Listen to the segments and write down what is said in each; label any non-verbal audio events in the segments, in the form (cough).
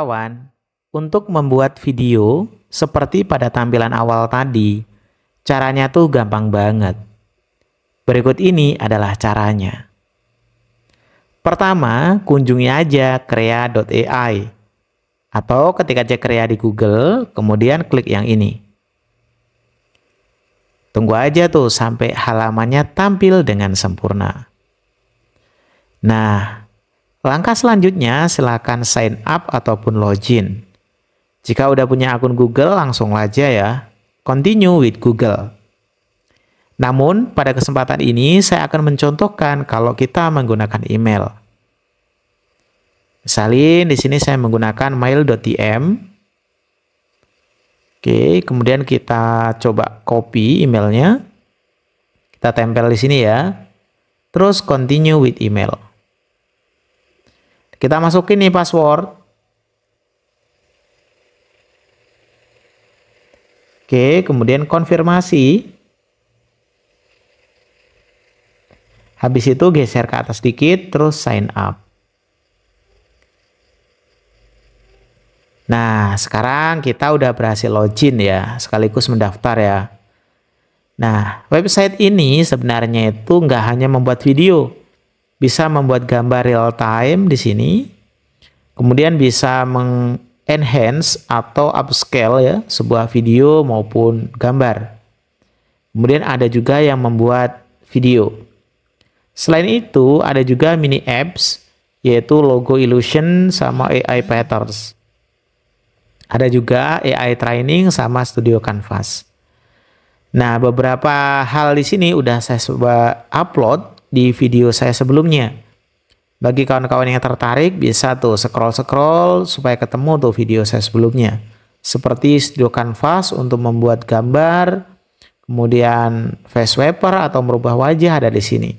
kawan untuk membuat video seperti pada tampilan awal tadi. Caranya tuh gampang banget. Berikut ini adalah caranya. Pertama, kunjungi aja krea.ai atau ketik aja krea di Google, kemudian klik yang ini. Tunggu aja tuh sampai halamannya tampil dengan sempurna. Nah, Langkah selanjutnya, silakan sign up ataupun login. Jika udah punya akun Google, langsung aja ya. Continue with Google. Namun, pada kesempatan ini saya akan mencontohkan kalau kita menggunakan email. Misalnya di sini saya menggunakan mail.tm. Oke, kemudian kita coba copy emailnya. Kita tempel di sini ya. Terus continue with email. Kita masukin nih password. Oke, kemudian konfirmasi. Habis itu geser ke atas dikit, terus sign up. Nah, sekarang kita udah berhasil login ya, sekaligus mendaftar ya. Nah, website ini sebenarnya itu nggak hanya membuat video, bisa membuat gambar real time di sini. Kemudian bisa mengenhance atau upscale ya sebuah video maupun gambar. Kemudian ada juga yang membuat video. Selain itu ada juga mini apps yaitu logo illusion sama AI patterns. Ada juga AI training sama Studio Canvas. Nah, beberapa hal di sini udah saya coba upload di video saya sebelumnya. Bagi kawan-kawan yang tertarik bisa tuh scroll-scroll supaya ketemu tuh video saya sebelumnya. Seperti studio canvas untuk membuat gambar, kemudian face wiper atau merubah wajah ada di sini.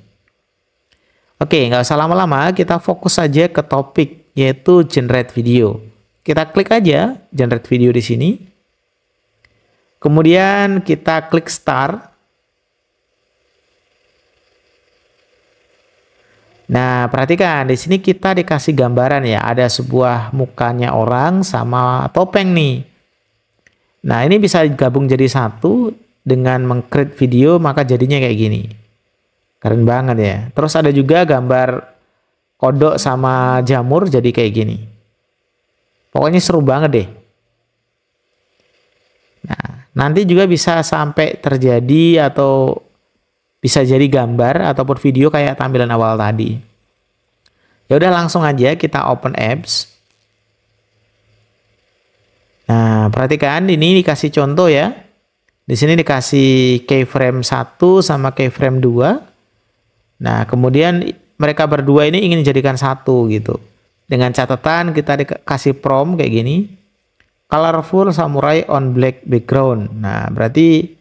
Oke, nggak usah lama-lama, kita fokus saja ke topik yaitu generate video. Kita klik aja generate video di sini. Kemudian kita klik start Nah, perhatikan di sini kita dikasih gambaran ya, ada sebuah mukanya orang sama topeng nih. Nah, ini bisa gabung jadi satu dengan mengcreate video maka jadinya kayak gini. Keren banget ya. Terus ada juga gambar kodok sama jamur jadi kayak gini. Pokoknya seru banget deh. Nah, nanti juga bisa sampai terjadi atau bisa jadi gambar ataupun video kayak tampilan awal tadi. Ya udah langsung aja kita open apps. Nah, perhatikan ini dikasih contoh ya. Di sini dikasih keyframe 1 sama keyframe 2. Nah, kemudian mereka berdua ini ingin dijadikan satu gitu. Dengan catatan kita dikasih prompt kayak gini. Colorful samurai on black background. Nah, berarti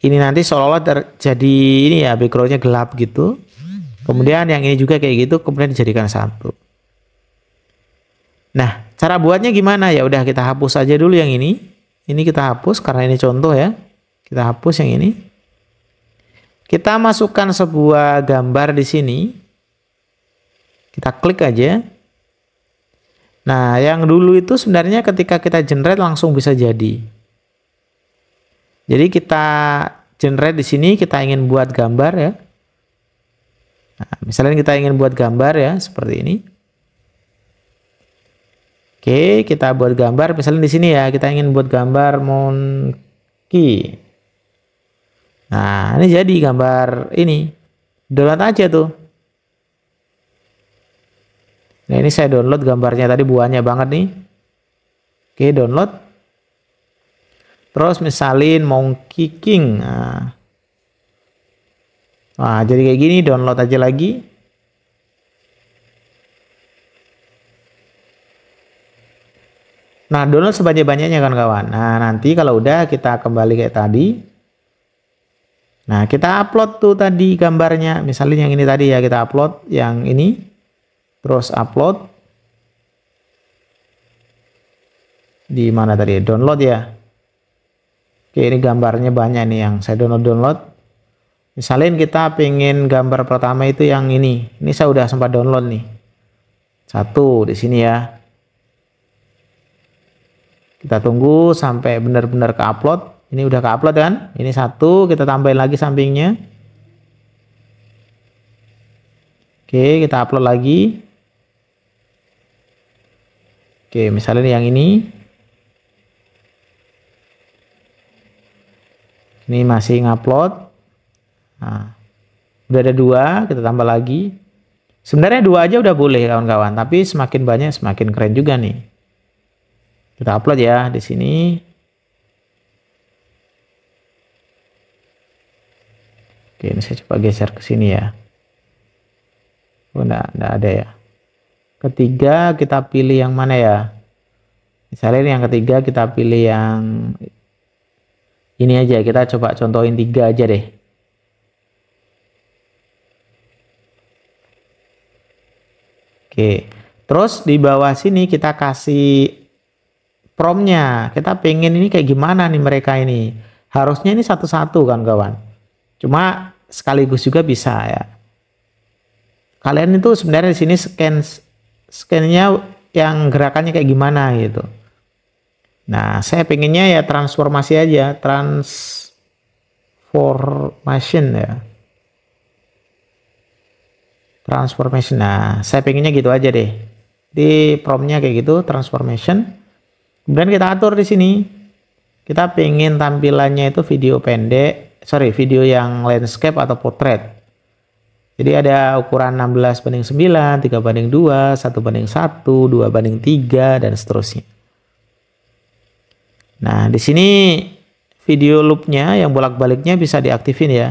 ini nanti seolah-olah terjadi ini ya backgroundnya gelap gitu kemudian yang ini juga kayak gitu kemudian dijadikan satu nah cara buatnya gimana ya udah kita hapus aja dulu yang ini ini kita hapus karena ini contoh ya kita hapus yang ini kita masukkan sebuah gambar di sini kita klik aja nah yang dulu itu sebenarnya ketika kita generate langsung bisa jadi jadi kita generate di sini kita ingin buat gambar ya. Nah, misalnya kita ingin buat gambar ya seperti ini. Oke, kita buat gambar misalnya di sini ya, kita ingin buat gambar monkey. Nah, ini jadi gambar ini. Download aja tuh. Nah, ini saya download gambarnya tadi buahnya banget nih. Oke, download. Terus misalin mau kicking. Nah. jadi kayak gini download aja lagi. Nah, download sebanyak-banyaknya kan kawan. Nah, nanti kalau udah kita kembali kayak tadi. Nah, kita upload tuh tadi gambarnya. Misalnya yang ini tadi ya, kita upload yang ini. Terus upload. Di mana tadi? Download ya. Oke, ini gambarnya banyak nih yang saya download-download. Misalnya kita pengen gambar pertama itu yang ini. Ini saya udah sempat download nih. Satu di sini ya. Kita tunggu sampai benar-benar ke upload. Ini udah ke upload kan? Ini satu, kita tambahin lagi sampingnya. Oke, kita upload lagi. Oke, misalnya yang ini. Ini masih ngupload. Nah, udah ada dua, kita tambah lagi. Sebenarnya dua aja udah boleh kawan-kawan, tapi semakin banyak semakin keren juga nih. Kita upload ya di sini. Oke, ini saya coba geser ke sini ya. Oh, enggak, enggak ada ya. Ketiga kita pilih yang mana ya? Misalnya ini yang ketiga kita pilih yang ini aja kita coba contohin tiga aja deh oke terus di bawah sini kita kasih promnya kita pengen ini kayak gimana nih mereka ini harusnya ini satu-satu kan kawan cuma sekaligus juga bisa ya kalian itu sebenarnya di sini scan scannya yang gerakannya kayak gimana gitu Nah, saya pengennya ya transformasi aja, transformation ya. Transformation. Nah, saya pengennya gitu aja deh. Di promnya kayak gitu, transformation. Kemudian kita atur di sini. Kita pengen tampilannya itu video pendek, sorry, video yang landscape atau portrait. Jadi ada ukuran 16 banding 9, 3 banding 2, 1 banding 1, 2 banding 3, dan seterusnya. Nah, di sini video loopnya yang bolak-baliknya bisa diaktifin ya.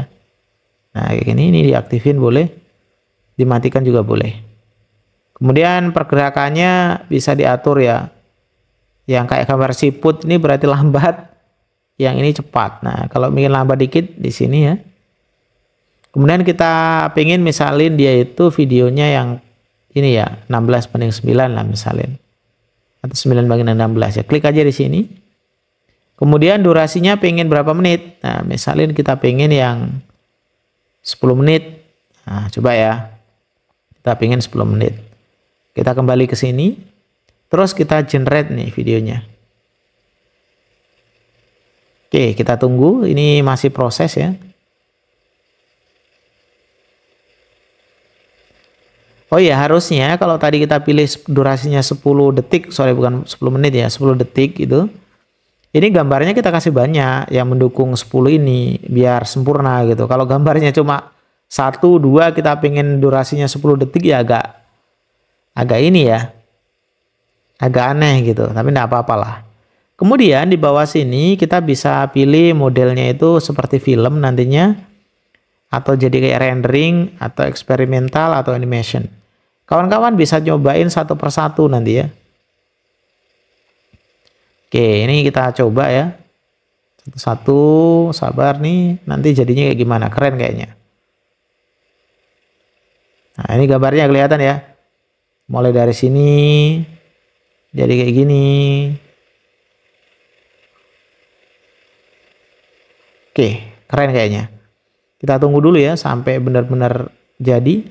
Nah, kayak gini ini diaktifin boleh, dimatikan juga boleh. Kemudian pergerakannya bisa diatur ya. Yang kayak gambar siput ini berarti lambat, yang ini cepat. Nah, kalau ingin lambat dikit di sini ya. Kemudian kita pengen misalin dia itu videonya yang ini ya, 16 banding 9 lah misalin. Atau 9 banding 16 ya. Klik aja di sini. Kemudian durasinya pengen berapa menit? Nah, misalnya kita pengen yang 10 menit. Nah, coba ya. Kita pengen 10 menit. Kita kembali ke sini. Terus kita generate nih videonya. Oke, kita tunggu. Ini masih proses ya. Oh iya harusnya kalau tadi kita pilih durasinya 10 detik, sorry bukan 10 menit ya, 10 detik gitu. Ini gambarnya kita kasih banyak yang mendukung 10 ini biar sempurna gitu. Kalau gambarnya cuma satu dua kita pengen durasinya 10 detik ya agak agak ini ya agak aneh gitu tapi tidak apa-apalah kemudian di bawah sini kita bisa pilih modelnya itu seperti film nantinya atau jadi kayak rendering atau eksperimental atau animation kawan-kawan bisa nyobain satu persatu nanti ya Oke, ini kita coba ya. satu sabar nih. Nanti jadinya kayak gimana? Keren kayaknya. Nah, ini gambarnya kelihatan ya. Mulai dari sini, jadi kayak gini. Oke, keren kayaknya. Kita tunggu dulu ya sampai benar-benar jadi.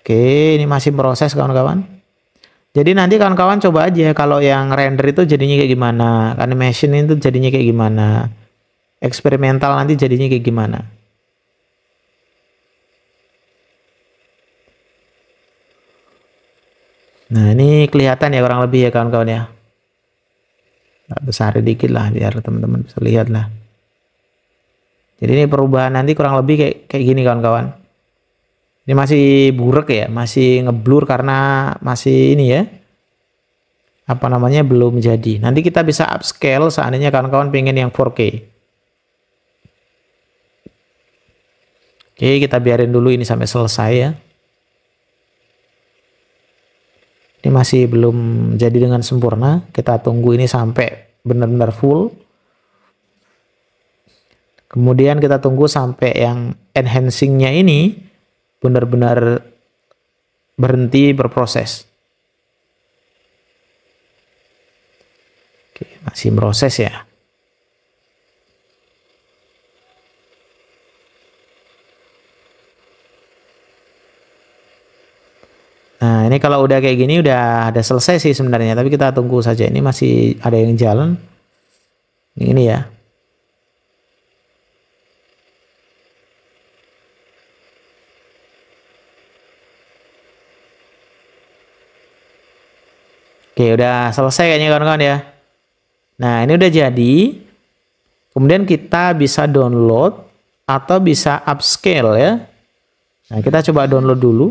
Oke, ini masih proses kawan-kawan. Jadi nanti kawan-kawan coba aja kalau yang render itu jadinya kayak gimana, animation itu jadinya kayak gimana, eksperimental nanti jadinya kayak gimana. Nah ini kelihatan ya kurang lebih ya kawan-kawan ya. Nggak besar dikit lah biar teman-teman bisa lihat lah. Jadi ini perubahan nanti kurang lebih kayak kayak gini kawan-kawan. Ini masih burek ya, masih ngeblur karena masih ini ya. Apa namanya belum jadi. Nanti kita bisa upscale seandainya kawan-kawan pengen yang 4K. Oke, kita biarin dulu ini sampai selesai ya. Ini masih belum jadi dengan sempurna. Kita tunggu ini sampai benar-benar full. Kemudian kita tunggu sampai yang enhancingnya ini benar-benar berhenti berproses. Oke, masih proses ya. Nah, ini kalau udah kayak gini udah ada selesai sih sebenarnya, tapi kita tunggu saja. Ini masih ada yang jalan. Ini ya. Oke, udah selesai kayaknya kawan-kawan ya. Nah, ini udah jadi. Kemudian kita bisa download atau bisa upscale ya. Nah, kita coba download dulu.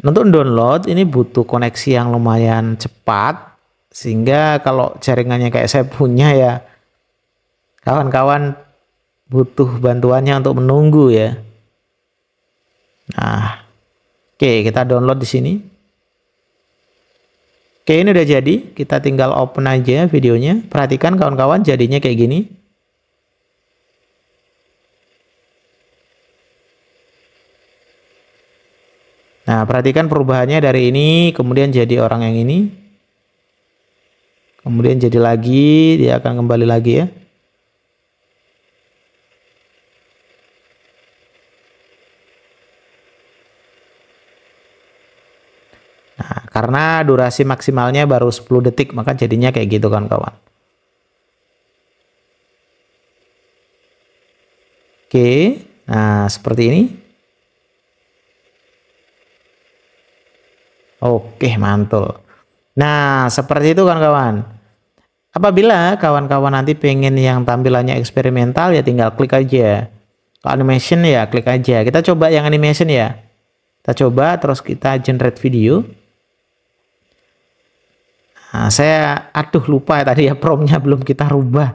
Nah, untuk download ini butuh koneksi yang lumayan cepat sehingga kalau jaringannya kayak saya punya ya kawan-kawan butuh bantuannya untuk menunggu ya. Nah, oke kita download di sini. Oke, ini udah jadi. Kita tinggal open aja videonya. Perhatikan kawan-kawan jadinya kayak gini. Nah, perhatikan perubahannya dari ini, kemudian jadi orang yang ini. Kemudian jadi lagi, dia akan kembali lagi ya. Karena durasi maksimalnya baru 10 detik, maka jadinya kayak gitu kan kawan Oke, nah seperti ini. Oke, mantul. Nah, seperti itu kan kawan Apabila kawan-kawan nanti pengen yang tampilannya eksperimental ya tinggal klik aja. Kalau animation ya klik aja. Kita coba yang animation ya. Kita coba terus kita generate video. Nah, saya aduh lupa ya tadi ya promnya belum kita rubah.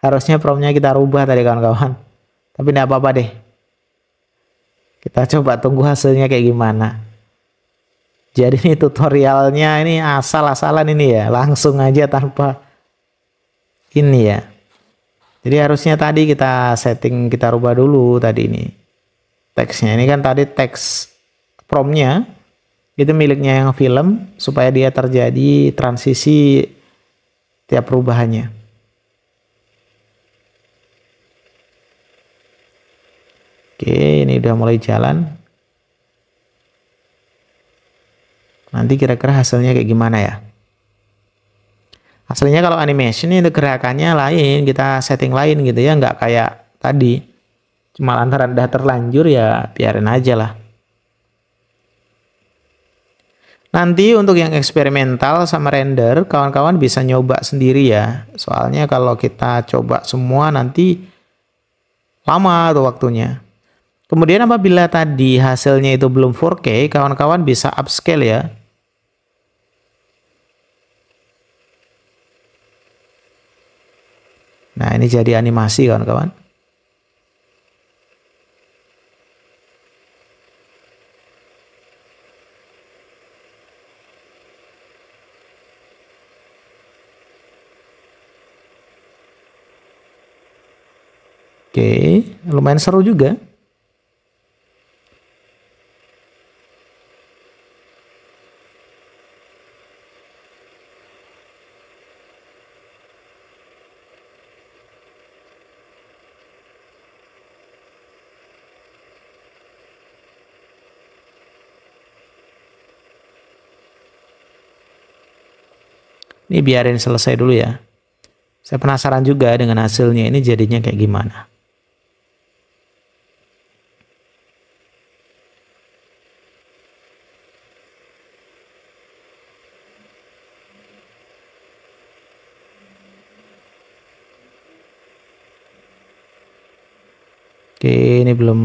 Harusnya promnya kita rubah tadi kawan-kawan. Tapi tidak apa-apa deh. Kita coba tunggu hasilnya kayak gimana. Jadi ini tutorialnya ini asal-asalan ini ya, langsung aja tanpa ini ya. Jadi harusnya tadi kita setting kita rubah dulu tadi ini. Teksnya ini kan tadi teks promnya itu miliknya yang film supaya dia terjadi transisi tiap perubahannya oke ini udah mulai jalan nanti kira-kira hasilnya kayak gimana ya hasilnya kalau animation ini gerakannya lain kita setting lain gitu ya nggak kayak tadi cuma lantaran udah terlanjur ya biarin aja lah Nanti untuk yang eksperimental sama render, kawan-kawan bisa nyoba sendiri ya. Soalnya kalau kita coba semua nanti lama tuh waktunya. Kemudian apabila tadi hasilnya itu belum 4K, kawan-kawan bisa upscale ya. Nah ini jadi animasi kawan-kawan. Oke, lumayan seru juga. Ini biarin selesai dulu ya. Saya penasaran juga dengan hasilnya ini jadinya kayak gimana. Oke, ini belum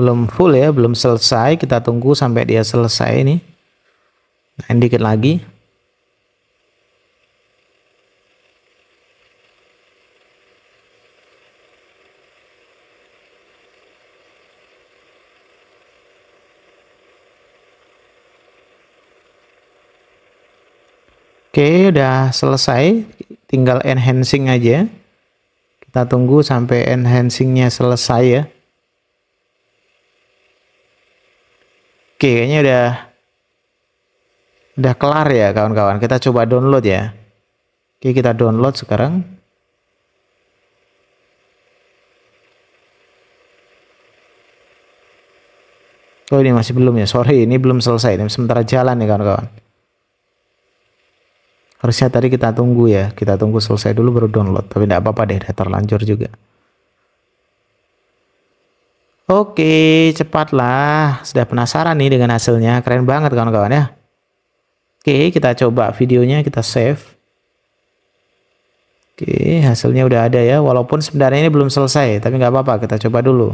belum full ya, belum selesai. Kita tunggu sampai dia selesai ini. Nah, ini dikit lagi. Oke, udah selesai. Tinggal enhancing aja. Kita tunggu sampai enhancingnya selesai ya. Oke, kayaknya udah udah kelar ya kawan-kawan. Kita coba download ya. Oke, kita download sekarang. Oh ini masih belum ya, sorry ini belum selesai, ini sementara jalan ya kawan-kawan harusnya tadi kita tunggu ya kita tunggu selesai dulu baru download tapi tidak apa-apa deh udah terlanjur juga Oke, cepatlah. Sudah penasaran nih dengan hasilnya. Keren banget kawan-kawan ya. Oke, kita coba videonya, kita save. Oke, hasilnya udah ada ya. Walaupun sebenarnya ini belum selesai, tapi nggak apa-apa, kita coba dulu.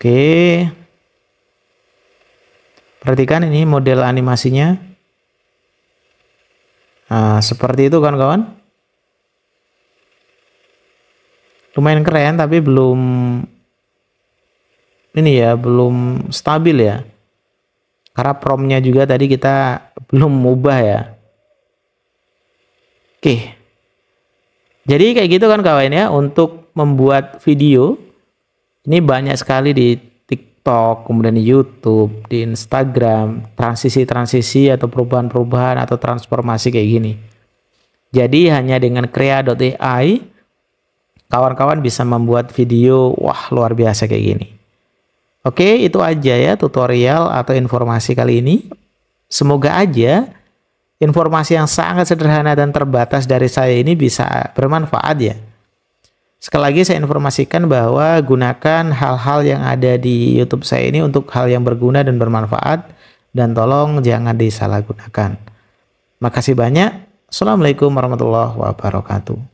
Oke. Perhatikan ini model animasinya. Nah, seperti itu kan kawan. Lumayan keren tapi belum ini ya, belum stabil ya. Karena promnya juga tadi kita (laughs) belum ubah ya. Oke. Jadi kayak gitu kan kawan ya untuk membuat video ini banyak sekali di TikTok, kemudian di YouTube, di Instagram, transisi-transisi atau perubahan-perubahan atau transformasi kayak gini. Jadi hanya dengan Crea.ai kawan-kawan bisa membuat video wah luar biasa kayak gini. Oke, itu aja ya tutorial atau informasi kali ini. Semoga aja informasi yang sangat sederhana dan terbatas dari saya ini bisa bermanfaat ya Sekali lagi saya informasikan bahwa gunakan hal-hal yang ada di YouTube saya ini untuk hal yang berguna dan bermanfaat dan tolong jangan disalahgunakan. Makasih banyak. Assalamualaikum warahmatullahi wabarakatuh.